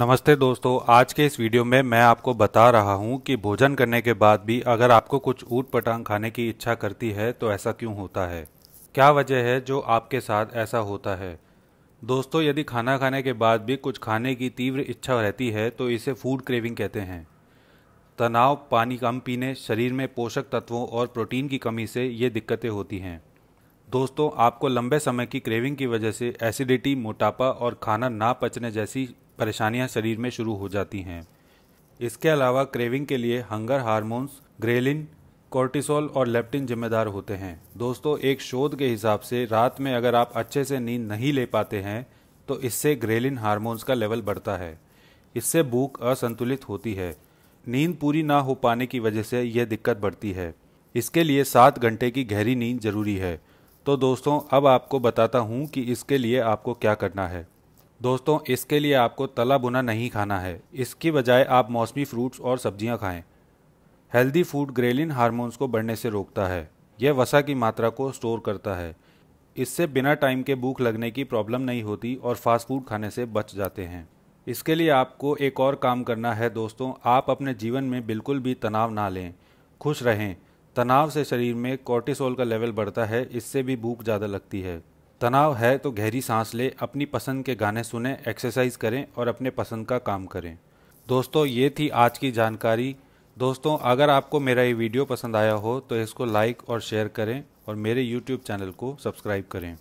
नमस्ते दोस्तों आज के इस वीडियो में मैं आपको बता रहा हूं कि भोजन करने के बाद भी अगर आपको कुछ ऊट पटांग खाने की इच्छा करती है तो ऐसा क्यों होता है क्या वजह है जो आपके साथ ऐसा होता है दोस्तों यदि खाना खाने के बाद भी कुछ खाने की तीव्र इच्छा रहती है तो इसे फूड क्रेविंग कहते हैं तनाव पानी कम पीने शरीर में पोषक तत्वों और प्रोटीन की कमी से ये दिक्कतें होती हैं दोस्तों आपको लंबे समय की क्रेविंग की वजह से एसिडिटी मोटापा और खाना ना पचने जैसी परेशानियां शरीर में शुरू हो जाती हैं इसके अलावा क्रेविंग के लिए हंगर हार्मोन्स ग्रेलिन कोर्टिसोल और लेप्टिन जिम्मेदार होते हैं दोस्तों एक शोध के हिसाब से रात में अगर आप अच्छे से नींद नहीं ले पाते हैं तो इससे ग्रेलिन हार्मोन्स का लेवल बढ़ता है इससे भूख असंतुलित होती है नींद पूरी ना हो पाने की वजह से यह दिक्कत बढ़ती है इसके लिए सात घंटे की गहरी नींद जरूरी है तो दोस्तों अब आपको बताता हूँ कि इसके लिए आपको क्या करना है दोस्तों इसके लिए आपको तला बुना नहीं खाना है इसकी बजाय आप मौसमी फ्रूट्स और सब्जियां खाएं हेल्दी फूड ग्रेलिन हार्मोन्स को बढ़ने से रोकता है यह वसा की मात्रा को स्टोर करता है इससे बिना टाइम के भूख लगने की प्रॉब्लम नहीं होती और फास्ट फूड खाने से बच जाते हैं इसके लिए आपको एक और काम करना है दोस्तों आप अपने जीवन में बिल्कुल भी तनाव ना लें खुश रहें तनाव से शरीर में कोर्टिसोल का लेवल बढ़ता है इससे भी भूख ज़्यादा लगती है तनाव है तो गहरी सांस लें अपनी पसंद के गाने सुनें एक्सरसाइज करें और अपने पसंद का काम करें दोस्तों ये थी आज की जानकारी दोस्तों अगर आपको मेरा ये वीडियो पसंद आया हो तो इसको लाइक और शेयर करें और मेरे यूट्यूब चैनल को सब्सक्राइब करें